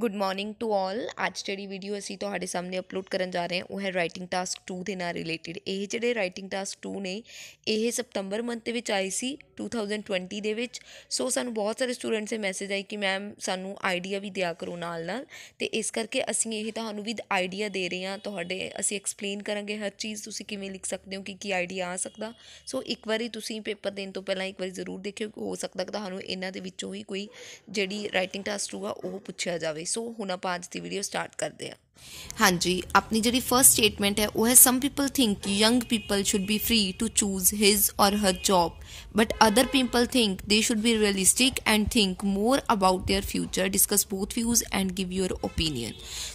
good morning to all ਅੱਜ ਜਿਹੜੀ video ਅਸੀਂ ਤੁਹਾਡੇ ਸਾਹਮਣੇ ਅਪਲੋਡ ਕਰਨ ਜਾ ਰਹੇ ਹਾਂ ਉਹ ਹੈ ਰਾਈਟਿੰਗ ਟਾਸਕ 2 ਦੇ ਨਾਲ ਰਿਲੇਟਡ ਇਹ ਜਿਹੜੇ ਰਾਈਟਿੰਗ ਟਾਸਕ 2 ਨੇ ਇਹ ਸਪਟੰਬਰ ਮੰਥ ਦੇ ਵਿੱਚ ਆਈ ਸੀ 2020 ਦੇ ਵਿੱਚ ਸੋ ਸਾਨੂੰ ਬਹੁਤ ਸਾਰੇ ਸਟੂਡੈਂਟਸ ਦੇ ਮੈਸੇਜ ਆਏ ਕਿ ਮੈਮ ਸਾਨੂੰ ਆਈਡੀਆ ਵੀ ਦਿਆ ਕਰੋ ਨਾਲ ਨਾਲ ਤੇ ਇਸ ਕਰਕੇ ਅਸੀਂ ਇਹ ਤੁਹਾਨੂੰ ਵੀ ਆਈਡੀਆ ਦੇ ਰਹੇ ਹਾਂ ਤੁਹਾਡੇ ਅਸੀਂ ਐਕਸਪਲੇਨ ਕਰਾਂਗੇ ਹਰ ਚੀਜ਼ ਤੁਸੀਂ ਕਿਵੇਂ ਲਿਖ ਸਕਦੇ ਹੋ ਕਿ ਕੀ ਆਈਡੀਆ ਆ ਸਕਦਾ ਸੋ ਇੱਕ ਵਾਰੀ ਤੁਸੀਂ ਪੇਪਰ ਦੇਣ ਤੋਂ ਪਹਿਲਾਂ ਇੱਕ ਵਾਰੀ ਜ਼ਰੂਰ ਦੇਖਿਓ ਕਿ ਹੋ ਸਕਦਾ ਕਿ ਤੁਹਾਨੂੰ ਇਹਨਾਂ ਦੇ ਵਿੱਚੋਂ ਹੀ ਕੋਈ ਜਿਹੜੀ ਰਾਈਟਿੰਗ ਟਾਸਕ ਹੋਊਗਾ ਉਹ ਪੁੱਛਿਆ ਜਾਵੇ ਸੋ ਹੁਣ ਆਪਾਂ ਅੱਜ ਦੀ ਵੀਡੀਓ ਸਟਾਰਟ ਕਰਦੇ ਹਾਂ ਹਾਂਜੀ ਆਪਣੀ ਜਿਹੜੀ ਫਰਸਟ ਸਟੇਟਮੈਂਟ ਹੈ ਉਹ ਹੈ ਸਮ ਪੀਪਲ ਥਿੰਕ ਕਿ young people should be free to choose his or her job but other people think they should be realistic and think more about their future discuss both views and give your opinion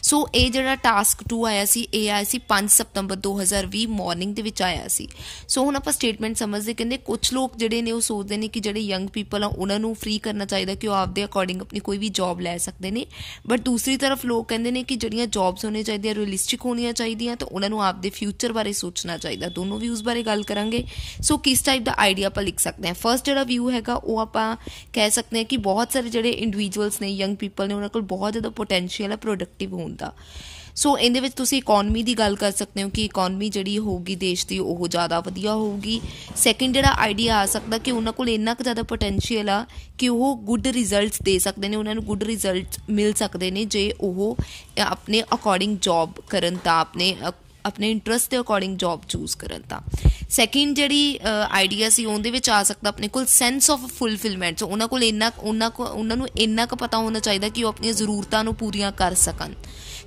so ਇਹ ਜਿਹੜਾ task 2 ਆਇਆ ਸੀ ਇਹ ਆਇਆ ਸੀ 5 ਸਤੰਬਰ 2020 morning ਦੇ ਵਿੱਚ ਆਇਆ ਸੀ ਸੋ ਹੁਣ ਆਪਾਂ ਸਟੇਟਮੈਂਟ ਸਮਝਦੇ ਕਹਿੰਦੇ ਕੁਝ ਲੋਕ ਜਿਹੜੇ ਨੇ ਉਹ ਸੋਚਦੇ ਨੇ ਕਿ ਜਿਹੜੇ ਯੰਗ ਪੀਪਲ ਆ ਉਹਨਾਂ ਨੂੰ ਫ੍ਰੀ ਕਰਨਾ ਚਾਹੀਦਾ ਕਿ ਉਹ ਆਪਦੇ ਅਕੋਰਡਿੰਗ ਆਪਣੀ ਕੋਈ ਵੀ ਜੌਬ ਲੈ ਸਕਦੇ ਨੇ ਬਟ ਦੂਸਰੀ ਤਰਫ ਲੋਕ ਕਹਿੰਦੇ ਨੇ ਕਿ ਜਿਹੜੀਆਂ ਜੌਬ ਜੌਬਸ ਹੋਣੇ ਚਾਹੀਦੇ ਆ ਰੀਅਲਿਸਟਿਕ ਹੋਣੀਆਂ ਚਾਹੀਦੀਆਂ ਤਾਂ ਉਹਨਾਂ ਨੂੰ ਆਪਦੇ ਫਿਊਚਰ ਬਾਰੇ ਸੋਚਣਾ ਚਾਹੀਦਾ ਦੋਨੋਂ ਵਿਊਜ਼ ਬਾਰੇ ਗੱਲ ਕਰਾਂਗੇ ਸੋ ਕਿਸ ਟਾਈਪ ਦਾ ਆਈਡੀਆ ਆਪਾਂ ਲਿਖ ਸਕਦੇ ਹਾਂ ਫਰਸਟ ਜਿਹੜਾ ਵਿਊ ਹੈਗਾ ਉਹ ਆਪਾਂ ਕਹਿ ਸਕਦੇ ਹਾਂ ਕਿ ਬਹੁਤ ਸਾਰੇ ਜਿਹੜੇ ਇੰਡੀਵਿਜੂਅਲਸ ਨੇ ਯੰਗ ਪੀਪਲ ਨੇ ਉਹਨਾਂ ਕੋਲ ਬਹੁਤ ਜ਼ਿਆਦਾ ਪੋਟੈਂਸ਼ੀਅਲ ਹੈ ਪ੍ਰੋਡਕਟਿਵ ਹੋਣ ਦਾ ਸੋ ਇਹਦੇ ਵਿੱਚ ਤੁਸੀਂ ਇਕਨੋਮੀ ਦੀ ਗੱਲ ਕਰ ਸਕਦੇ ਹੋ ਕਿ ਇਕਨੋਮੀ ਜਿਹੜੀ ਹੋਊਗੀ ਦੇਸ਼ ਦੀ ਉਹ ਜ਼ਿਆਦਾ ਵਧੀਆ ਹੋਊਗੀ ਸੈਕੰਡ ਜਿਹੜਾ ਆਈਡੀਆ ਆ ਸਕਦਾ ਕਿ ਉਹਨਾਂ ਕੋਲ ਇੰਨਾ ਕੁ ਜ਼ਿਆਦਾ ਪੋਟੈਂਸ਼ੀਅਲ ਆ ਕਿ ਉਹ ਗੁੱਡ ਰਿਜ਼ਲਟਸ ਦੇ ਸਕਦੇ ਨੇ ਉਹਨਾਂ ਨੂੰ ਗੁੱਡ ਰਿਜ਼ਲਟਸ ਮਿਲ ਸਕਦੇ ਨੇ ਜੇ ਉਹ ਆਪਣੇ ਅਕੋਰਡਿੰਗ ਜੌਬ ਕਰਨ ਤਾਂ ਆਪਣੇ ਆਪਣੇ ਇੰਟਰਸਟ ਦੇ ਅਕੋਰਡਿੰਗ ਜੌਬ ਚੂਜ਼ ਕਰਨ ਤਾਂ ਸੈਕਿੰਡ ਜਿਹੜੀ ਆਈਡੀਆ ਸੀ ਉਹਦੇ ਵਿੱਚ ਆ ਸਕਦਾ ਆਪਣੇ ਕੋਲ ਸੈਂਸ ਆਫ ਫੁਲਫਿਲਮੈਂਟ ਸੋ ਉਹਨਾਂ ਕੋਲ ਇੰਨਾ ਉਹਨਾਂ ਕੋ ਉਹਨਾਂ ਨੂੰ ਇੰਨਾ ਕੁ ਪਤਾ ਹੋਣਾ ਚਾਹੀਦਾ ਕਿ ਉਹ ਆਪਣੀਆਂ ਜ਼ਰੂਰਤਾਂ ਨੂੰ ਪੂਰੀਆਂ ਕਰ ਸਕਣ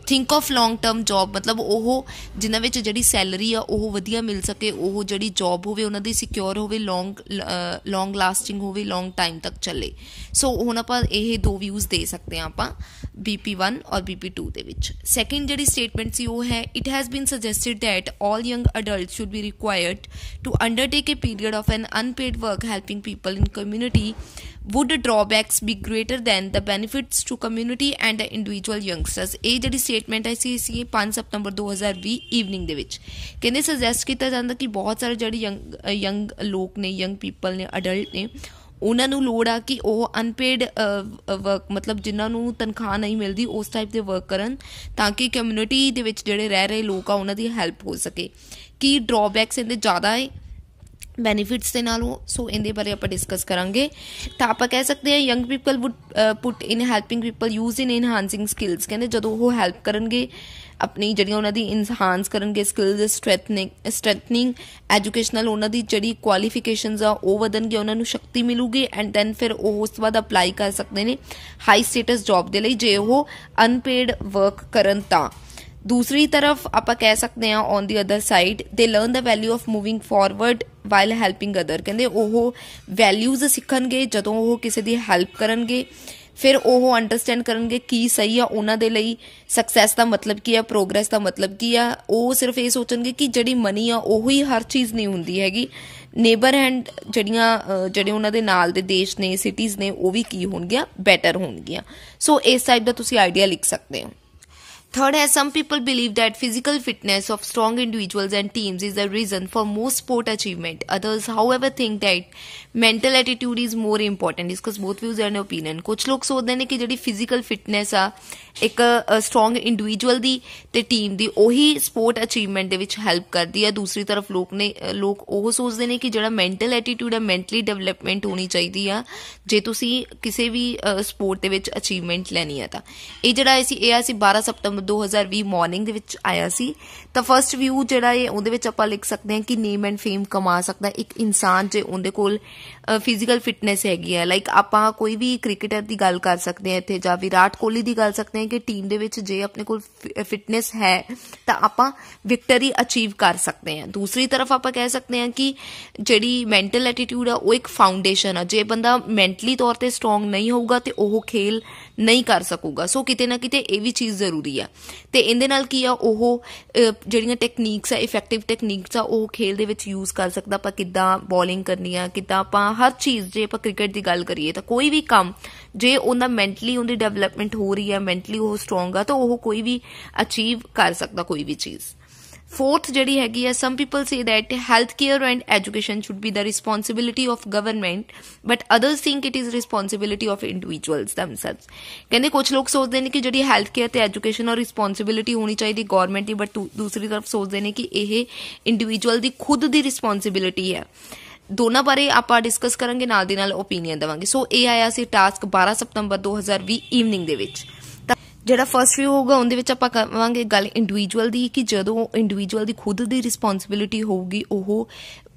think of long term job ਮਤਲਬ ਉਹ ਜਿਨ੍ਹਾਂ ਵਿੱਚ ਜਿਹੜੀ ਸੈਲਰੀ ਆ ਉਹ ਵਧੀਆ ਮਿਲ ਸਕੇ ਉਹ ਜਿਹੜੀ ਜੌਬ ਹੋਵੇ ਉਹਨਾਂ ਦੀ ਸਿਕਿਉਰ ਹੋਵੇ ਲੌਂਗ ਲੌਂਗ ਲਾਸਟਿੰਗ ਹੋਵੇ ਲੌਂਗ ਟਾਈਮ ਤੱਕ ਚੱਲੇ ਸੋ ਹੁਣ ਆਪਾਂ ਇਹ ਦੋ ਵਿਊਜ਼ ਦੇ ਸਕਦੇ ਆ ਆਪਾਂ BP1 ਔਰ BP2 ਦੇ ਵਿੱਚ ਸੈਕਿੰਡ ਜਿਹੜੀ ਸਟੇਟਮੈਂਟ ਸੀ ਉਹ ਹੈ it has been suggested that all young adults should be required to undertake a period of an unpaid work helping people in community would drawbacks be greater than the benefits to community and the individual youngsters ਇਹ ਜਿਹੜੀ statement ਹੈ ਸੀ ਸੀ 5 ਸਤੰਬਰ 2020 evening ਦੇ ਵਿੱਚ ਕਹਿੰਦੇ suggest ਕੀਤਾ ਜਾਂਦਾ ਕਿ ਬਹੁਤ ਸਾਰੇ ਜਿਹੜੇ ਯੰਗ ਯੰਗ ਲੋਕ ਨੇ ਯੰਗ ਪੀਪਲ ਨੇ ਅਡਲਟ ਨੇ ਉਹਨਾਂ ਨੂੰ ਲੋੜ ਆ ਕਿ ਉਹ ਅਨਪੇਡ ਵਰਕ ਮਤਲਬ ਜਿਨ੍ਹਾਂ ਨੂੰ ਤਨਖਾਹ ਨਹੀਂ ਮਿਲਦੀ ਉਸ ਟਾਈਪ ਦੇ ਵਰਕ ਕਰਨ ਤਾਂ ਕਿ ਕਮਿਊਨਿਟੀ ਦੇ ਵਿੱਚ ਜਿਹੜੇ ਰਹਿ ਰਹੇ ਲੋਕ ਆ ਉਹਨਾਂ ਦੀ ਹੈਲਪ ਹੋ ਸਕੇ ਕੀ ਡਰਾਬੈਕਸ ਇਹਦੇ ਜ਼ਿਆਦਾ ਹੈ ਬੈਨੀਫਿਟਸ ਦੇ ਨਾਲ ਸੋ ਇਹਦੇ ਬਾਰੇ ਆਪਾਂ ਡਿਸਕਸ ਕਰਾਂਗੇ ਤਾਂ ਆਪਾਂ ਕਹਿ ਸਕਦੇ ਹਾਂ young people would put in helping people use in enhancing skills ਕਹਿੰਦੇ ਜਦੋਂ ਉਹ ਹੈਲਪ ਕਰਨਗੇ ਆਪਣੀ ਜਿਹੜੀਆਂ ਉਹਨਾਂ ਦੀ ਇਨਹਾਂਸ ਕਰਨਗੇ ਸਕਿਲਸ ਸਟ੍ਰੈਥਨਿੰਗ ਸਟ੍ਰੈਥਨਿੰਗ ਐਜੂਕੇਸ਼ਨਲ ਉਹਨਾਂ ਦੀ ਜਿਹੜੀ ਕੁਆਲੀਫਿਕੇਸ਼ਨਸ ਆ ਉਹ ਵਧਣਗੇ ਉਹਨਾਂ ਨੂੰ ਸ਼ਕਤੀ ਮਿਲੂਗੀ ਐਂਡ ਦੈਨ ਫਿਰ ਉਹ ਉਸ ਤੋਂ ਬਾਅਦ ਅਪਲਾਈ ਕਰ ਸਕਦੇ ਨੇ ਹਾਈ ਸਟੇਟਸ ਜੌਬ ਦੇ ਲਈ ਜੇ ਉਹ ਅਨਪੇਡ ਵਰਕ ਕਰਨ ਤਾਂ ਦੂਸਰੀ ਤਰਫ ਆਪਾਂ ਕਹਿ ਸਕਦੇ ਹਾਂ on the other side they learn the value of moving forward while helping other ਕਹਿੰਦੇ ਉਹ ਵੈਲਿਊਜ਼ ਸਿੱਖਣਗੇ ਜਦੋਂ ਉਹ ਕਿਸੇ ਦੀ ਹੈਲਪ ਕਰਨਗੇ ਫਿਰ ਉਹ ਅੰਡਰਸਟੈਂਡ ਕਰਨਗੇ ਕੀ ਸਹੀ ਆ ਉਹਨਾਂ ਦੇ ਲਈ ਸਕਸੈਸ ਦਾ ਮਤਲਬ ਕੀ ਆ ਪ੍ਰੋਗਰੈਸ ਦਾ ਮਤਲਬ ਕੀ ਆ ਉਹ ਸਿਰਫ ਇਹ ਸੋਚਣਗੇ ਕਿ ਜਿਹੜੀ ਮਨੀ ਆ ਉਹ ਹੀ ਹਰ ਚੀਜ਼ ਨਹੀਂ ਹੁੰਦੀ ਹੈਗੀ ਨੇਬਰ ਐਂਡ ਜਿਹੜੀਆਂ ਜਿਹੜੇ ਉਹਨਾਂ ਦੇ ਨਾਲ ਦੇ ਦੇਸ਼ ਨੇ ਸਿਟੀਜ਼ ਨੇ ਉਹ ਵੀ ਕੀ ਹੋਣਗੀਆਂ ਬੈਟਰ ਹੋਣਗੀਆਂ ਸੋ ਇਸ ਟਾਈਪ ਦਾ ਤੁਸੀਂ ਆਈਡੀਆ ਲਿਖ ਸਕਦੇ ਹੋ थर्ड है some people believe that physical fitness of strong individuals and teams is the reason for most sport achievement others however think that mental attitude is more important discuss both views and opinion कुछ लोग सोचते हैं कि जी physical fitness आ एक strong individual की team की उही sport achievement help करती है दूसरी तरफ लोग ने लोग सोचते हैं कि जो मैंटल एटीट्यूड है मेंटली डेवलपमेंट होनी चाहिए आ जे तुम किसी भी स्पोर्ट के अचीवमेंट लैनी है तो यह जरा बारह सप्तम्बर 2020 ਮਾਰਨਿੰਗ ਦੇ ਵਿੱਚ ਆਇਆ ਸੀ ਤਾਂ ਫਰਸਟ ਵਿਊ ਜਿਹੜਾ ਇਹ ਉਹਦੇ ਵਿੱਚ ਆਪਾਂ ਲਿਖ ਸਕਦੇ ਹਾਂ ਕਿ ਨੇਮ ਐਂਡ ਫੇਮ ਕਮਾ ਸਕਦਾ ਇੱਕ ਇਨਸਾਨ ਜੇ ਉਹਦੇ ਕੋਲ ਫਿਜ਼ੀਕਲ ਫਿਟਨੈਸ ਹੈਗੀ ਹੈ ਲਾਈਕ ਆਪਾਂ ਕੋਈ ਵੀ ਕ੍ਰਿਕਟਰ ਦੀ ਗੱਲ ਕਰ ਸਕਦੇ ਹਾਂ ਇੱਥੇ ਜਾਂ ਵਿਰਾਟ ਕੋਹਲੀ ਦੀ ਗੱਲ ਸਕਦੇ ਹਾਂ ਕਿ ਟੀਮ ਦੇ ਵਿੱਚ ਜੇ ਆਪਣੇ ਕੋਲ ਫਿਟਨੈਸ ਹੈ ਤਾਂ ਆਪਾਂ ਵਿਕਟਰੀ ਅਚੀਵ ਕਰ ਸਕਦੇ ਹਾਂ ਦੂਸਰੀ ਤਰਫ ਆਪਾਂ ਕਹਿ ਸਕਦੇ ਹਾਂ ਕਿ ਜਿਹੜੀ ਮੈਂਟਲ ਐਟੀਟਿਊਡ ਆ ਉਹ ਇੱਕ ਫਾਊਂਡੇਸ਼ਨ ਆ ਜੇ ਬੰਦਾ ਮੈਂਟਲੀ ਤੌਰ ਤੇ ਸਟਰੋਂਗ ਨਹੀਂ ਹੋਊਗਾ ਤੇ ਉਹ ਖੇਲ ਨਹੀਂ ਕਰ ਸਕੂਗਾ ਸੋ ਕਿਤੇ ਨਾ ਕਿਤੇ ਇਹ ਵੀ ਚੀਜ਼ ਜ਼ਰੂਰੀ ਆ ਤੇ ਇਹਦੇ ਨਾਲ ਕੀ ਆ ਉਹ ਜਿਹੜੀਆਂ ਟੈਕਨੀਕਸ ਆ ਇਫੈਕਟਿਵ ਟੈਕਨੀਕਸ ਆ ਉਹ ਖੇਲ ਦੇ ਵਿੱਚ ਯੂਜ਼ ਕਰ ਸਕਦਾ ਆਪਾਂ ਕਿੱਦਾਂ ਬੋਲਿੰਗ ਕਰਨੀ ਆ ਕਿੱਦਾਂ ਆਪਾਂ ਹਰ ਚੀਜ਼ ਜੇ ਆਪਾਂ ਕ੍ਰਿਕਟ ਦੀ ਗੱਲ ਕਰੀਏ ਤਾਂ ਕੋਈ ਵੀ ਕੰਮ ਜੇ ਉਹਦਾ ਮੈਂਟਲੀ ਉਹਦੀ ਡਿਵੈਲਪਮੈਂਟ ਹੋ ਰਹੀ ਆ ਮੈਂਟਲੀ ਉਹ ਸਟਰੋਂਗ ਆ ਤਾਂ ਉਹ ਕੋਈ ਵੀ ਅਚੀਵ ਕਰ ਸਕਦਾ ਕੋਈ ਵੀ ਚੀਜ਼ ਫੋਰਥ ਜਿਹੜੀ ਹੈਗੀ ਹੈ some people say that health care and education should be the responsibility of government but others think it is responsibility of individuals themselves ਕਹਿੰਦੇ ਕੁਝ ਲੋਕ ਸੋਚਦੇ ਨੇ ਕਿ ਜਿਹੜੀ ਹੈਲਥ ਕੇਅਰ ਤੇ ਐਜੂਕੇਸ਼ਨ ਔਰ ਰਿਸਪੌਂਸਿਬਿਲਟੀ ਹੋਣੀ ਚਾਹੀਦੀ ਗਵਰਨਮੈਂਟ ਦੀ ਬਟ ਦੂਸਰੀ ਤਰਫ ਸੋਚਦੇ ਨੇ ਕਿ ਇਹ ਇੰਡੀਵਿਜੂਅਲ ਦੀ ਖੁਦ ਦੀ ਰਿਸਪੌਂਸਿਬਿਲਟੀ ਹੈ ਦੋਨਾਂ ਬਾਰੇ ਆਪਾਂ ਡਿਸਕਸ ਕਰਾਂਗੇ ਨਾਲ ਦੀ ਨਾਲ ਓਪੀਨੀਅਨ ਦਵਾਂਗੇ ਸੋ ਇਹ ਆਇਆ ਸੀ ਟਾਸਕ 12 ਸਪਟੰਬਰ 2020 ਈਵਨਿੰਗ ਦੇ ਵਿੱਚ ਜਿਹੜਾ ਫਰਸਟ ਵਿਊ ਹੋਊਗਾ ਉਹਦੇ ਵਿੱਚ ਆਪਾਂ ਕਰਾਂਗੇ ਗੱਲ ਇੰਡੀਵਿਜੂਅਲ ਦੀ ਕਿ ਜਦੋਂ ਇੰਡੀਵਿਜੂਅਲ ਦੀ ਖੁਦ ਦੀ ਰਿਸਪੌਂਸਿਬਿਲਟੀ ਹੋਊਗੀ ਉਹ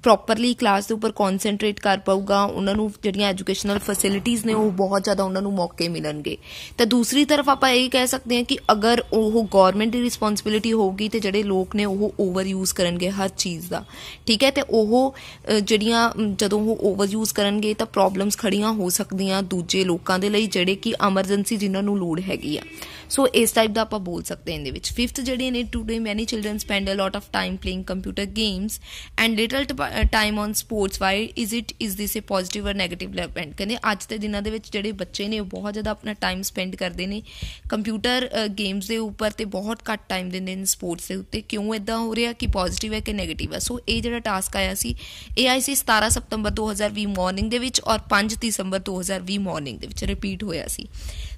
ਪ੍ਰੋਪਰਲੀ ਕਲਾਸ ਦੇ ਉੱਪਰ ਕਨਸੈਂਟਰੇਟ ਕਰ ਪਾਊਗਾ ਉਹਨਾਂ ਨੂੰ ਜਿਹੜੀਆਂ ਐਜੂਕੇਸ਼ਨਲ ਫੈਸਿਲਿਟੀਆਂ ਨੇ ਉਹ ਬਹੁਤ ਜ਼ਿਆਦਾ ਉਹਨਾਂ ਨੂੰ ਮੌਕੇ ਮਿਲਣਗੇ ਤਾਂ ਦੂਸਰੀ ਤਰਫ ਆਪਾਂ ਇਹ ਕਹਿ ਸਕਦੇ ਹਾਂ ਕਿ ਅਗਰ ਉਹ ਗਵਰਨਮੈਂਟ ਦੀ ਰਿਸਪੌਂਸਿਬਿਲਟੀ ਹੋਊਗੀ ਤੇ ਜਿਹੜੇ ਲੋਕ ਨੇ ਉਹ ਓਵਰ ਯੂਜ਼ ਕਰਨਗੇ ਹਰ ਚੀਜ਼ ਦਾ ਠੀਕ ਹੈ ਤੇ ਉਹ ਜਿਹੜੀਆਂ ਜਦੋਂ ਉਹ ਓਵਰ ਯੂਜ਼ ਕਰਨਗੇ ਤਾਂ ਪ੍ਰੋਬਲਮਸ ਖੜੀਆਂ ਹੋ ਸਕਦੀਆਂ ਦੂਜੇ ਲੋਕਾਂ ਦੇ ਲਈ ਜਿਹੜੇ ਕਿ ਐਮਰਜੈਂਸੀ ਜਿਨ੍ਹਾਂ ਨੂੰ ਲੋੜ ਹੈਗੀ ਆ ਸੋ ਇਸ ਟਾਈਪ ਦਾ ਆਪਾਂ ਬੋਲ ਸਕਦੇ ਹਾਂ ਇਹਦੇ ਵਿੱਚ ਫਿਫਥ ਜਿਹੜੀ ਨੇ today many children spend a lot of time playing computer games and little time on sports why is it is this a positive or negative development ਕਹਿੰਦੇ ਅੱਜ ਦੇ ਦਿਨਾਂ ਦੇ ਵਿੱਚ ਜਿਹੜੇ ਬੱਚੇ ਨੇ ਉਹ ਬਹੁਤ ਜ਼ਿਆਦਾ ਆਪਣਾ ਟਾਈਮ ਸਪੈਂਡ ਕਰਦੇ ਨੇ ਕੰਪਿਊਟਰ ਗੇਮਸ ਦੇ ਉੱਪਰ ਤੇ ਬਹੁਤ ਘੱਟ ਟਾਈਮ ਦਿੰਦੇ ਨੇ ਸਪੋਰਟਸ ਦੇ ਉੱਤੇ ਕਿਉਂ ਇਦਾਂ ਹੋ ਰਿਹਾ ਕਿ ਪੋਜ਼ਿਟਿਵ ਹੈ ਕਿ 네ਗੇਟਿਵ ਹੈ ਸੋ ਇਹ ਜਿਹੜਾ ਟਾਸਕ ਆਇਆ ਸੀ ਇਹ ਆਈ ਸੀ 17 ਸਤੰਬਰ 2020 ਮਾਰਨਿੰਗ ਦੇ ਵਿੱਚ ਔਰ 5 ਦਸੰਬਰ 2020 ਮਾਰਨਿੰਗ ਦੇ ਵਿੱਚ ਰਿਪੀਟ ਹੋਇਆ ਸੀ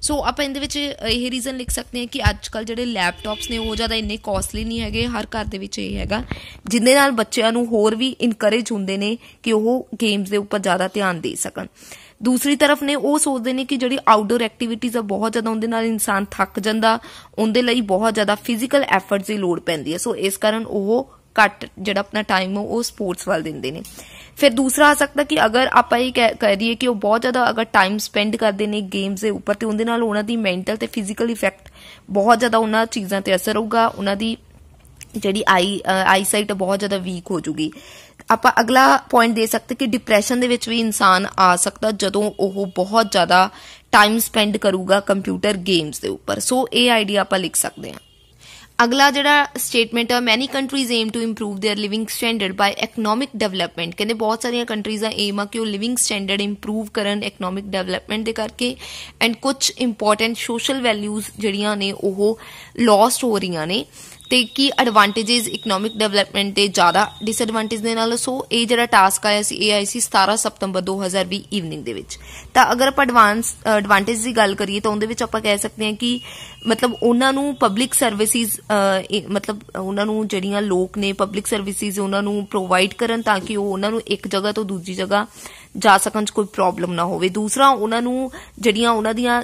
ਸੋ ਆਪਾਂ ਇਹਦੇ ਵਿੱਚ ਇਹ ਰੀਜ਼ਨ ਲਿਖ ਸਕਦੇ ਹਾਂ ਕਿ ਅੱਜਕੱਲ ਜਿਹੜੇ ਲੈਪਟਾਪਸ ਨੇ ਉਹ ਜ਼ਿਆਦਾ ਇੰਨੇ ਕਾਸਟਲੀ ਨਹੀਂ ਹੈਗੇ ਹਰ ਘਰ ਦੇ ਵਿੱਚ ਇਹ ਹੈਗਾ ਜਿੰਦੇ ਨਾਲ ਬੱਚਿਆਂ ਨੂੰ ਹੋਰ ਵੀ ਇਨਕ ਇਨਕਰੇਜ ਹੁੰਦੇ ਨੇ ਕਿ ਉਹ ਗੇਮਸ ਦੇ ਉੱਪਰ ਜ਼ਿਆਦਾ ਧਿਆਨ ਦੇ ਸਕਣ ਦੂਸਰੀ ਤਰਫ ਨੇ ਉਹ ਸੋਚਦੇ ਨੇ ਕਿ ਜਿਹੜੀ ਆਊਟਡੋਰ ਐਕਟੀਵਿਟੀਜ਼ ਆ ਬਹੁਤ ਜ਼ਿਆਦਾ ਉਹਦੇ ਨਾਲ ਇਨਸਾਨ ਥੱਕ ਜਾਂਦਾ ਉਹਦੇ ਲਈ ਬਹੁਤ ਜ਼ਿਆਦਾ ਫਿਜ਼ੀਕਲ ਐਫਰਟਸ ਦੀ ਲੋੜ ਪੈਂਦੀ ਹੈ ਸੋ ਇਸ ਕਾਰਨ ਉਹ ਕੱਟ ਜਿਹੜਾ ਆਪਣਾ ਟਾਈਮ ਉਹ ਸਪੋਰਟਸ ਵੱਲ ਦਿੰਦੇ ਨੇ ਫਿਰ ਦੂਸਰਾ ਆ ਸਕਦਾ ਕਿ ਅਗਰ ਆਪਾਂ ਇਹ ਕਰੀਏ ਕਿ ਉਹ ਬਹੁਤ ਜ਼ਿਆਦਾ ਅਗਰ ਟਾਈਮ ਸਪੈਂਡ ਕਰਦੇ ਨੇ ਗੇਮਸ ਦੇ ਉੱਪਰ ਤੇ ਉਹਦੇ ਨਾਲ ਉਹਨਾਂ ਦੀ ਮੈਂਟਲ ਤੇ ਫਿਜ਼ੀਕਲ ਇਫੈਕਟ ਬਹੁਤ ਜ਼ਿਆਦਾ ਉਹਨਾਂ ਚੀਜ਼ਾਂ ਤੇ ਅਸਰ ਹੋਊਗਾ ਉਹਨਾਂ ਦੀ ਜਿਹੜੀ ਆਈ ਆਈ ਸਾਈਟ ਬਹੁਤ ਜ਼ਿਆਦਾ ਵੀਕ ਹੋ ਜੂਗੀ ਆਪਾਂ ਅਗਲਾ ਪੁਆਇੰਟ ਦੇ ਸਕਦੇ ਕਿ ਡਿਪਰੈਸ਼ਨ ਦੇ ਵਿੱਚ ਵੀ ਇਨਸਾਨ ਆ ਸਕਦਾ ਜਦੋਂ ਉਹ ਬਹੁਤ ਜ਼ਿਆਦਾ ਟਾਈਮ ਸਪੈਂਡ ਕਰੂਗਾ ਕੰਪਿਊਟਰ ਗੇਮਸ ਦੇ ਉੱਪਰ ਸੋ ਇਹ ਆਈਡੀਆ ਆਪਾਂ ਲਿਖ ਸਕਦੇ ਹਾਂ ਅਗਲਾ ਜਿਹੜਾ ਸਟੇਟਮੈਂਟ ਹੈ many countries aim to improve their living standard by economic development ਕਹਿੰਦੇ ਬਹੁਤ ਸਾਰੀਆਂ ਕੰਟਰੀਜ਼ ਦਾ ਏਮ ਆ ਕਿ ਉਹ ਲਿਵਿੰਗ ਸਟੈਂਡਰਡ ਇੰਪਰੂਵ ਕਰਨ ਇਕਨੋਮਿਕ ਡਿਵੈਲਪਮੈਂਟ ਦੇ ਕਰਕੇ ਐਂਡ ਕੁਝ ਇੰਪੋਰਟੈਂਟ ਸੋਸ਼ਲ ਵੈਲਿਊਜ਼ ਜਿਹੜੀਆਂ ਨੇ ਉਹ ਲੌਸਟ ਹੋ ਰਹੀਆਂ ਨੇ ਤੇ ਕੀ ਐਡਵਾਂਟੇजेस ਇਕਨੋਮਿਕ ਡਿਵੈਲਪਮੈਂਟ ਤੇ ਜ਼ਿਆਦਾ ਡਿਸਐਡਵਾਂਟੇਜ ਦੇ ਨਾਲ ਸੋ ਇਹ ਜਿਹੜਾ ਟਾਸਕ ਆਇਆ ਸੀ AIC 17 ਸਤੰਬਰ 2020 ਈਵਨਿੰਗ ਦੇ ਵਿੱਚ ਤਾਂ ਅਗਰ ਆਪਾਂ ਐਡਵਾਂਸ ਐਡਵਾਂਟੇਜ ਦੀ ਗੱਲ ਕਰੀਏ ਤਾਂ ਉਹਦੇ ਵਿੱਚ ਆਪਾਂ ਕਹਿ ਸਕਦੇ ਹਾਂ ਕਿ ਮਤਲਬ ਉਹਨਾਂ ਨੂੰ ਪਬਲਿਕ ਸਰਵਿਸਿਜ਼ ਮਤਲਬ ਉਹਨਾਂ ਨੂੰ ਜਿਹੜੀਆਂ ਲੋਕ ਨੇ ਪਬਲਿਕ ਸਰਵਿਸਿਜ਼ ਉਹਨਾਂ ਨੂੰ ਪ੍ਰੋਵਾਈਡ ਕਰਨ ਤਾਂ ਕਿ ਉਹ ਉਹਨਾਂ ਨੂੰ ਇੱਕ ਜਗ੍ਹਾ ਤੋਂ ਦੂਜੀ ਜਗ੍ਹਾ ਜਾ ਸਕਣ ਚ ਕੋਈ ਪ੍ਰੋਬਲਮ ਨਾ ਹੋਵੇ ਦੂਸਰਾ ਉਹਨਾਂ ਨੂੰ ਜਿਹੜੀਆਂ ਉਹਨਾਂ ਦੀਆਂ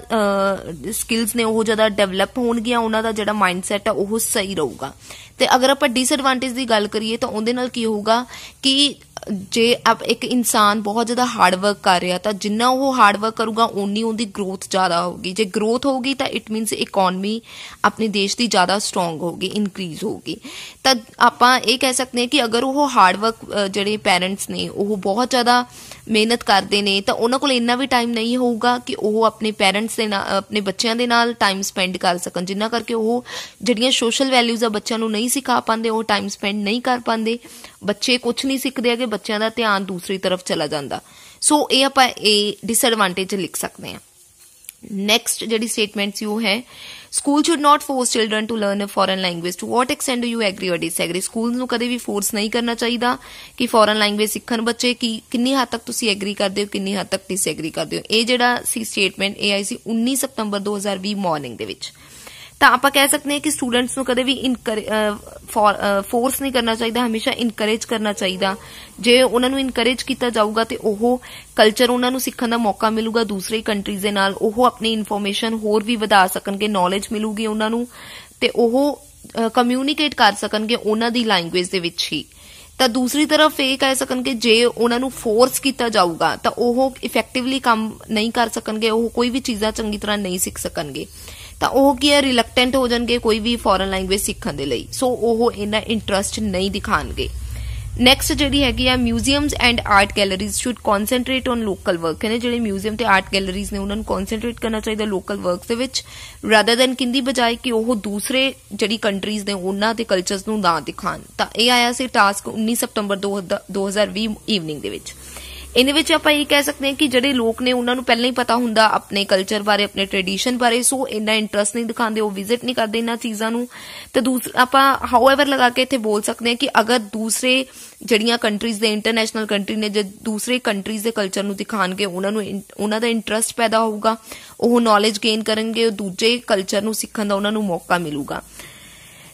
ਸਕਿੱਲਸ ਨੇ ਉਹ ਜ਼ਿਆਦਾ ਡਿਵੈਲਪ ਹੋਣਗੀਆਂ ਉਹਨਾਂ ਦਾ ਜਿਹੜਾ ਮਾਈਂਡਸੈਟ ਆ ਉਹ ਸਹੀ ਰਹੂਗਾ ਤੇ ਅਗਰ ਆਪਾਂ ਡਿਸਐਡਵਾਂਟੇਜ ਦੀ ਗੱਲ ਕਰੀਏ ਤਾਂ ਉਹਦੇ ਨਾਲ ਕੀ ਹੋਊਗਾ ਕਿ ਜੇ ਆਪ ਇੱਕ ਇਨਸਾਨ ਬਹੁਤ ਜ਼ਿਆਦਾ ਹਾਰਡ ਵਰਕ ਕਰ ਰਿਹਾ ਤਾਂ ਜਿੰਨਾ ਉਹ ਹਾਰਡ ਵਰਕ ਕਰੂਗਾ ਓਨੀ ਉਹਦੀ ਗਰੋਥ ਜ਼ਿਆਦਾ ਹੋਊਗੀ ਜੇ ਗਰੋਥ ਹੋਊਗੀ ਤਾਂ ਇਟ ਮੀਨਸ ਇਕਨੋਮੀ ਆਪਣੇ ਦੇਸ਼ ਦੀ ਜ਼ਿਆਦਾ ਸਟਰੋਂਗ ਹੋਊਗੀ ਇਨਕਰੀਜ਼ ਹੋਊਗੀ ਤਾਂ ਆਪਾਂ ਇਹ ਕਹਿ ਸਕਦੇ ਹਾਂ ਕਿ ਅਗਰ ਉਹ ਹਾਰਡ ਵਰਕ ਜਿਹੜੇ ਪੇਰੈਂਟਸ ਨੇ ਉਹ ਬਹੁਤ ਜ਼ਿਆਦਾ ਮਿਹਨਤ ਕਰਦੇ ਨੇ ਤਾਂ ਉਹਨਾਂ ਕੋਲ ਇੰਨਾ ਵੀ ਟਾਈਮ ਨਹੀਂ ਹੋਊਗਾ ਕਿ ਉਹ ਆਪਣੇ ਪੇਰੈਂਟਸ ਦੇ ਨਾਲ ਆਪਣੇ ਬੱਚਿਆਂ ਦੇ ਨਾਲ ਟਾਈਮ ਸਪੈਂਡ ਕਰ ਸਕਣ ਜਿੰਨਾ ਕਰਕੇ ਉਹ ਜਿਹੜੀਆਂ ਸੋਸ਼ਲ ਵੈਲਿਊਜ਼ ਆ ਬੱਚਿਆਂ ਨੂੰ ਨਹੀਂ ਸਿਖਾ ਪਾਉਂਦੇ ਉਹ ਟਾਈਮ ਸਪੈਂਡ ਨਹੀਂ ਕਰ ਪਾਉਂਦੇ ਬੱਚੇ ਕੁਝ ਨਹੀਂ ਸਿੱਖਦੇ ਕਿ ਬੱਚਿਆਂ ਦਾ ਧਿਆਨ ਦੂਸਰੀ ਤਰਫ ਚਲਾ ਜਾਂਦਾ ਸੋ ਇਹ ਆਪਾਂ ਇਹ ਡਿਸਐਡਵਾਂਟੇਜ ਲਿਖ ਸਕਦੇ ਹਾਂ ਨੈਕਸਟ ਜਿਹੜੀ ਸਟੇਟਮੈਂਟ ਸੀ ਉਹ ਹੈ school should not force children to learn a foreign language to what extent do you agree or disagree school ਨੂੰ ਕਦੇ ਵੀ ਫੋਰਸ ਨਹੀਂ ਕਰਨਾ ਚਾਹੀਦਾ ਕਿ ਫੋਰਨ ਲੈਂਗੁਏਜ ਸਿੱਖਣ ਬੱਚੇ ਕੀ ਕਿੰਨੀ ਹੱਦ ਤੱਕ ਤੁਸੀਂ ਐਗਰੀ ਕਰਦੇ ਹੋ ਕਿੰਨੀ ਹੱਦ ਤੱਕ ਡਿਸਐਗਰੀ ਕਰਦੇ ਹੋ ਇਹ ਜਿਹੜਾ ਸੀ ਸਟੇਟਮੈਂਟ ਇਹ ਆਈ ਸੀ 19 ਸਤੰਬਰ 2020 ਮਾਰਨਿੰਗ ਦੇ ਵਿੱਚ ਤਾਂ ਆਪਾਂ ਕਹਿ ਸਕਦੇ ਹਾਂ ਕਿ ਸਟੂਡੈਂਟਸ ਨੂੰ ਕਦੇ ਵੀ ਫੋਰਸ ਨਹੀਂ ਕਰਨਾ ਚਾਹੀਦਾ ਹਮੇਸ਼ਾ ਇਨਕਰੇਜ ਕਰਨਾ ਚਾਹੀਦਾ ਜੇ ਉਹਨਾਂ ਨੂੰ ਇਨਕਰੇਜ ਕੀਤਾ ਜਾਊਗਾ ਤੇ ਉਹ ਕਲਚਰ ਉਹਨਾਂ ਨੂੰ ਸਿੱਖਣ ਦਾ ਮੌਕਾ ਮਿਲੂਗਾ ਦੂਸਰੀ ਕੰਟਰੀਜ਼ ਦੇ ਨਾਲ ਉਹ ਆਪਣੀ ਇਨਫੋਰਮੇਸ਼ਨ ਹੋਰ ਵੀ ਵਧਾ ਸਕਣਗੇ ਨੌਲੇਜ ਮਿਲੂਗੀ ਉਹਨਾਂ ਨੂੰ ਤੇ ਉਹ ਕਮਿਊਨੀਕੇਟ ਕਰ ਸਕਣਗੇ ਉਹਨਾਂ ਦੀ ਲੈਂਗੁਏਜ ਦੇ ਵਿੱਚ ਹੀ ਤਾਂ ਦੂਸਰੀ ਤਰਫ ਇਹ ਕਹਿ ਸਕਣਗੇ ਜੇ ਉਹਨਾਂ ਨੂੰ ਫੋਰਸ ਕੀਤਾ ਜਾਊਗਾ ਤਾਂ ਉਹ ਇਫੈਕਟਿਵਲੀ ਕੰਮ ਨਹੀਂ ਕਰ ਸਕਣਗੇ ਉਹ ਕੋਈ ਵੀ ਚੀਜ਼ਾਂ ਚੰਗੀ ਤਰ੍ਹਾਂ ਨਹੀਂ ਸਿੱਖ ਸਕਣਗੇ ਤਾਂ ਉਹ ਕੀ ਹੈ ਰਿਲੈਕਟੈਂਟ ਹੋ ਜਾਣਗੇ ਕੋਈ ਵੀ ਫੋਰਨ ਲੈਂਗੁਏਜ ਸਿੱਖਣ ਦੇ ਲਈ ਸੋ ਉਹ ਇਹਨਾਂ ਇੰਟਰਸਟ ਨਹੀਂ ਦਿਖਾਣਗੇ ਨੈਕਸਟ ਜਿਹੜੀ ਹੈਗੀ ਆ museums and art galleries should concentrate on local work ਇਹਨੇ ਜਿਹੜੇ ਮਿਊਜ਼ੀਅਮ ਤੇ ਆਰਟ ਗੈਲਰੀਜ਼ ਨੇ ਉਹਨਾਂ ਨੂੰ ਕਨਸੈਂਟਰੇਟ ਕਰਨਾ ਚਾਹੀਦਾ ਲੋਕਲ ਵਰਕਸ ਦੇ ਵਿੱਚ ਰਾਦਰ ਦੈਨ ਕਿੰਦੀ ਬਜਾਏ ਕਿ ਉਹ ਦੂਸਰੇ ਜਿਹੜੀ ਕੰਟਰੀਜ਼ ਨੇ ਉਹਨਾਂ ਦੇ ਕਲਚਰਸ ਨੂੰ ਨਾ ਦਿਖਾਣ ਤਾਂ ਇਹ ਆਇਆ ਸੀ ਟਾਸਕ 19 ਸਤੰਬਰ 2020 ਈਵਨਿੰਗ ਦੇ ਵਿੱਚ ਇਹਦੇ ਵਿੱਚ ਆਪਾਂ ਇਹ ਕਹਿ ਸਕਦੇ ਹਾਂ ਕਿ ਜਿਹੜੇ ਲੋਕ ਨੇ ਉਹਨਾਂ ਨੂੰ ਪਹਿਲਾਂ ਹੀ ਪਤਾ ਹੁੰਦਾ ਆਪਣੇ ਕਲਚਰ ਬਾਰੇ ਆਪਣੇ ਟ੍ਰੈਡੀਸ਼ਨ ਬਾਰੇ ਸੋ ਇੰਨਾ ਇੰਟਰਸਟ ਨਹੀਂ ਦਿਖਾਉਂਦੇ ਉਹ ਵਿਜ਼ਿਟ ਨਹੀਂ ਕਰਦੇ ਇਹਨਾਂ ਚੀਜ਼ਾਂ ਨੂੰ ਤੇ ਦੂਸਰਾ ਆਪਾਂ ਹਾਊਐਵਰ ਲਗਾ ਕੇ ਇੱਥੇ ਬੋਲ ਸਕਦੇ ਹਾਂ ਕਿ ਅਗਰ ਦੂਸਰੇ ਜਿਹੜੀਆਂ ਕੰਟਰੀਜ਼ ਦੇ ਇੰਟਰਨੈਸ਼ਨਲ ਕੰਟਰੀ ਨੇ ਜੇ ਦੂਸਰੇ ਕੰਟਰੀਜ਼ ਦੇ ਕਲਚਰ ਨੂੰ ਦਿਖਾਣਗੇ ਉਹਨਾਂ ਨੂੰ ਉਹਨਾਂ ਦਾ ਇੰਟਰਸਟ ਪੈਦਾ ਹੋਊਗਾ ਉਹ ਨੌਲੇਜ ਗੇਨ ਕਰਨਗੇ ਉਹ ਦੂਜੇ ਕਲਚਰ ਨੂੰ ਸਿੱਖਣ ਦਾ ਉਹਨਾਂ ਨੂੰ ਮੌਕਾ ਮਿਲੂਗਾ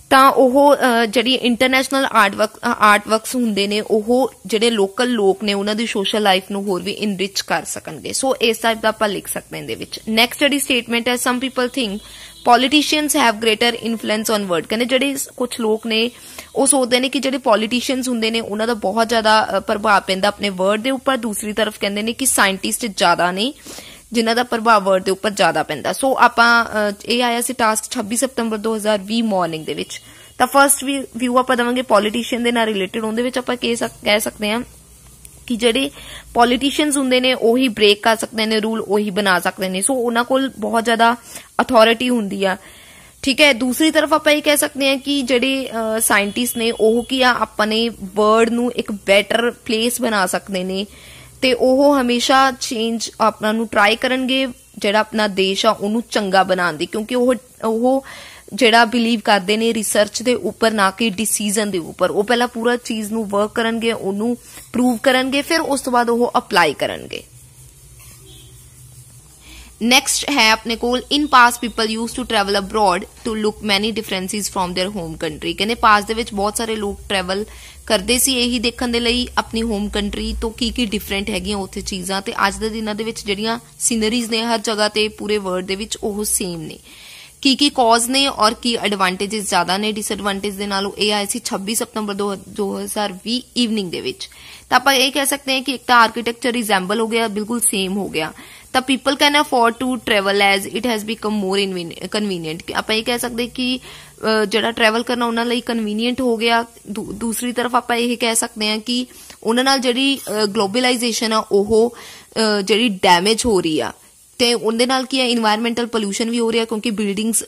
ਤਾਂ ਉਹ ਜਿਹੜੀ ਇੰਟਰਨੈਸ਼ਨਲ ਆਰਟਵਰਕ ਆਰਟਵਰਕਸ ਹੁੰਦੇ ਨੇ ਉਹ ਜਿਹੜੇ ਲੋਕਲ ਲੋਕ ਨੇ ਉਹਨਾਂ ਦੀ ਸੋਸ਼ਲ ਲਾਈਫ ਨੂੰ ਹੋਰ ਵੀ ਇਨਰਿਚ ਕਰ ਸਕਣਗੇ ਸੋ ਇਸ ਟਾਈਪ ਦਾ ਆਪਾਂ ਲਿਖ ਸਕਦੇ ਹਾਂ ਇਹਦੇ ਵਿੱਚ ਨੈਕਸਟ ਜਿਹੜੀ ਸਟੇਟਮੈਂਟ ਹੈ some people think politicians have greater influence on world ਕਹਿੰਦੇ ਜਿਹੜੇ ਕੁਝ ਲੋਕ ਨੇ ਉਹ ਸੋਚਦੇ ਨੇ ਕਿ ਜਿਹੜੇ ਪੋਲੀਟੀਸ਼ੀਅਨਸ ਹੁੰਦੇ ਨੇ ਉਹਨਾਂ ਦਾ ਬਹੁਤ ਜ਼ਿਆਦਾ ਪ੍ਰਭਾਵ ਪੈਂਦਾ ਆਪਣੇ ਵਰਡ ਦੇ ਉੱਪਰ ਦੂਸਰੀ ਤਰਫ ਕਹਿੰਦੇ ਨੇ ਕਿ ਸਾਇੰਟਿਸਟ ਜ਼ਿਆਦਾ ਨਹੀਂ ਜਿਨ੍ਹਾਂ ਦਾ ਪ੍ਰਭਾਵ ਵਰਡ ਦੇ ਉੱਪਰ ਜ਼ਿਆਦਾ ਪੈਂਦਾ ਸੋ ਆਪਾਂ ਇਹ ਆਇਆ ਸੀ ਟਾਸਕ 26 ਸਤੰਬਰ 2020 ਮਾਰਨਿੰਗ ਦੇ ਵਿੱਚ ਤਾਂ ਫਰਸਟ ਵੀ ਵਿਊ ਆਪਾਂ ਦਵਾਂਗੇ ਪੋਲੀਟੀਸ਼ੀਅਨ ਦੇ ਨਾਲ ਰਿਲੇਟਡ ਉਹਦੇ ਵਿੱਚ ਆਪਾਂ ਕਹਿ ਸਕਦੇ ਹਾਂ ਕਿ ਜਿਹੜੇ ਪੋਲੀਟੀਸ਼ੀਅਨਸ ਹੁੰਦੇ ਨੇ ਉਹੀ ਬ੍ਰੇਕ ਕਰ ਸਕਦੇ ਨੇ ਰੂਲ ਉਹੀ ਬਣਾ ਸਕਦੇ ਨੇ ਸੋ ਉਹਨਾਂ ਕੋਲ ਬਹੁਤ ਜ਼ਿਆਦਾ ਅਥਾਰਟੀ ਹੁੰਦੀ ਆ ਠੀਕ ਹੈ ਦੂਸਰੀ ਤਰਫ ਆਪਾਂ ਇਹ ਕਹਿ ਸਕਦੇ ਹਾਂ ਕਿ ਜਿਹੜੇ ਸਾਇੰਟਿਸਟ ਨੇ ਉਹ ਕੀ ਆ ਆਪਾਂ ਨੇ ਵਰਡ ਨੂੰ ਇੱਕ ਬੈਟਰ ਪਲੇਸ ਬਣਾ ਸਕਦੇ ਨੇ ਤੇ ਉਹ ਹਮੇਸ਼ਾ ਚੇਂਜ ਆਪਣਾ ਨੂੰ ਟਰਾਈ ਕਰਨਗੇ ਜਿਹੜਾ ਆਪਣਾ ਦੇਸ਼ ਆ ਉਹਨੂੰ ਚੰਗਾ ਬਣਾਉਣ ਦੀ ਕਿਉਂਕਿ ਉਹ ਉਹ ਜਿਹੜਾ ਬਿਲੀਵ ਕਰਦੇ ਨੇ ਰਿਸਰਚ ਦੇ ਉੱਪਰ ਨਾ ਕਿ ਡਿਸੀਜਨ ਦੇ ਉੱਪਰ ਉਹ ਪਹਿਲਾਂ ਪੂਰਾ ਚੀਜ਼ ਨੂੰ ਵਰਕ ਕਰਨਗੇ ਉਹਨੂੰ ਪ੍ਰੂਵ ਕਰਨਗੇ ਫਿਰ ਉਸ ਤੋਂ ਬਾਅਦ ਉਹ ਅਪਲਾਈ ਕਰਨਗੇ ਨੈਕਸਟ ਹੈ ਆਪਣੇ ਕੋਲ in past people used to travel abroad to look many differences from their home country ਕਹਿੰਦੇ ਪਾਸ ਦੇ ਵਿੱਚ ਬਹੁਤ ਸਾਰੇ ਲੋਕ ਟਰੈਵਲ ਕਰਦੇ ਸੀ ਇਹੀ ਦੇਖਣ ਦੇ ਲਈ ਆਪਣੀ ਹੋਮ ਕੰਟਰੀ ਤੋਂ ਕੀ ਕੀ ਡਿਫਰੈਂਟ ਹੈਗੀਆਂ ਉੱਥੇ ਚੀਜ਼ਾਂ ਤੇ ਅੱਜ ਦੇ ਦਿਨਾਂ ਦੇ ਵਿੱਚ ਜਿਹੜੀਆਂ ਸੀਨਰੀਜ਼ ਨੇ ਹਰ ਜਗ੍ਹਾ ਤੇ ਪੂਰੇ ਵਰਲਡ ਦੇ ਵਿੱਚ ਉਹ ਸੇਮ ਨੇ ਕੀ ਕੀ ਕੌਜ਼ ਨੇ ਔਰ ਕੀ ਐਡਵਾਂਟੇजेस ਜ਼ਿਆਦਾ ਨੇ ਡਿਸਐਡਵਾਂਟੇਜ ਦੇ ਨਾਲੋਂ ਇਹ ਆਏ ਸੀ 26 ਸਪਟੰਬਰ 2020 ਈਵਨਿੰਗ ਦੇ ਵਿੱਚ ਤਾਂ ਆਪਾਂ ਇਹ ਕਹਿ ਸਕਦੇ ਹਾਂ ਕਿ ਇੱਕ ਤਾਂ ਆਰਕੀਟੈਕਚਰ ਰਿਜ਼ੈਂਬਲ ਹੋ ਗਿਆ ਬਿਲਕੁਲ ਸੇਮ ਹੋ ਗਿਆ ਤਾਂ people can afford to travel as it has become more convenient ਆਪਾਂ ਇਹ ਕਹਿ ਸਕਦੇ ਕਿ ਜਿਹੜਾ ਟਰੈਵਲ ਕਰਨਾ ਉਹਨਾਂ ਲਈ ਕਨਵੀਨੀਅੰਟ ਹੋ ਗਿਆ ਦੂਸਰੀ ਤਰਫ ਆਪਾਂ ਇਹ ਕਹਿ ਸਕਦੇ ਹਾਂ ਕਿ ਉਹਨਾਂ ਨਾਲ ਜਿਹੜੀ ਗਲੋਬਲਾਈਜੇਸ਼ਨ ਆ ਉਹ ਜਿਹੜੀ ਡੈਮੇਜ ਹੋ ਰਹੀ ਆ ਤੇ ਉਹਦੇ ਨਾਲ ਕੀ ਹੈ এনवायरमेंटल ਪੋਲੂਸ਼ਨ ਵੀ ਹੋ ਰਿਹਾ ਕਿਉਂਕਿ ਬਿਲਡਿੰਗਸ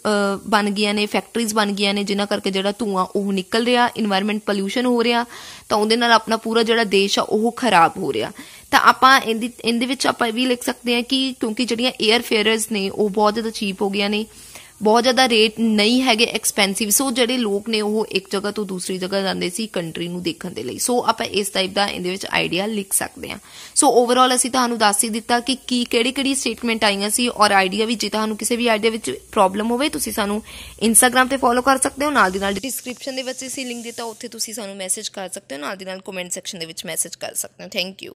ਬਣ ਗਈਆਂ ਨੇ ਫੈਕਟਰੀਜ਼ ਬਣ ਗਈਆਂ ਨੇ ਜਿਨ੍ਹਾਂ ਕਰਕੇ ਜਿਹੜਾ ਧੂਆਂ ਉਹ ਨਿਕਲ ਰਿਹਾ এনवायरमेंट ਪੋਲੂਸ਼ਨ ਹੋ ਰਿਹਾ ਤਾਂ ਉਹਦੇ ਨਾਲ ਆਪਣਾ ਪੂਰਾ ਜਿਹੜਾ ਦੇਸ਼ ਆ ਉਹ ਖਰਾਬ ਹੋ ਰਿਹਾ ਤਾਂ ਆਪਾਂ ਇਹਦੇ ਵਿੱਚ ਆਪਾਂ ਵੀ ਲਿਖ ਸਕਦੇ ਹਾਂ ਕਿ ਕਿਉਂਕਿ ਜਿਹੜੀਆਂ 에ਅਰ ਫੇਅਰਰਸ ਨੇ ਉਹ ਬਹੁਤ ਜ਼ਿਆਦਾ ਚੀਪ ਹੋ ਗਈਆਂ ਨੇ ਬਹੁਤ ਜ਼ਿਆਦਾ ਰੇਟ ਨਹੀਂ ਹੈਗੇ ਐਕਸਪੈਂਸਿਵ ਸੋ ਜਿਹੜੇ ਲੋਕ ਨੇ ਉਹ ਇੱਕ ਜਗ੍ਹਾ ਤੋਂ ਦੂਸਰੀ ਜਗ੍ਹਾ ਜਾਂਦੇ ਸੀ ਕੰਟਰੀ ਨੂੰ ਦੇਖਣ ਦੇ ਲਈ ਸੋ ਆਪਾਂ ਇਸ ਟਾਈਪ ਦਾ ਇਹਦੇ ਵਿੱਚ ਆਈਡੀਆ ਲਿਖ ਸਕਦੇ ਹਾਂ ਸੋ ਓਵਰਆਲ ਅਸੀਂ ਤੁਹਾਨੂੰ ਦੱਸ ਹੀ ਦਿੱਤਾ ਕਿ ਕੀ ਕਿਹੜੀ ਕਿਹੜੀ ਸਟੇਟਮੈਂਟ ਆਈਆਂ ਸੀ ਔਰ ਆਈਡੀਆ ਵੀ ਜੇ ਤੁਹਾਨੂੰ ਕਿਸੇ ਵੀ ਆਈਡੀਆ ਵਿੱਚ ਪ੍ਰੋਬਲਮ ਹੋਵੇ ਤੁਸੀਂ ਸਾਨੂੰ ਇੰਸਟਾਗ੍ਰam ਤੇ ਫੋਲੋ ਕਰ ਸਕਦੇ ਹੋ ਨਾਲ ਦੀ ਨਾਲ ਡਿਸਕ੍ਰਿਪਸ਼ਨ ਦੇ ਵਿੱਚ ਅਸੀਂ ਲਿੰਕ ਦਿੱਤਾ ਉੱਥੇ ਤੁਸੀਂ ਸਾਨੂੰ ਮੈਸੇਜ ਕਰ ਸਕਦੇ ਹੋ ਨਾਲ ਦੀ ਨਾਲ ਕਮੈਂਟ ਸੈਕਸ਼ਨ ਦੇ ਵਿੱਚ ਮੈਸੇਜ ਕਰ ਸਕਦੇ ਹੋ ਥੈਂਕ ਯੂ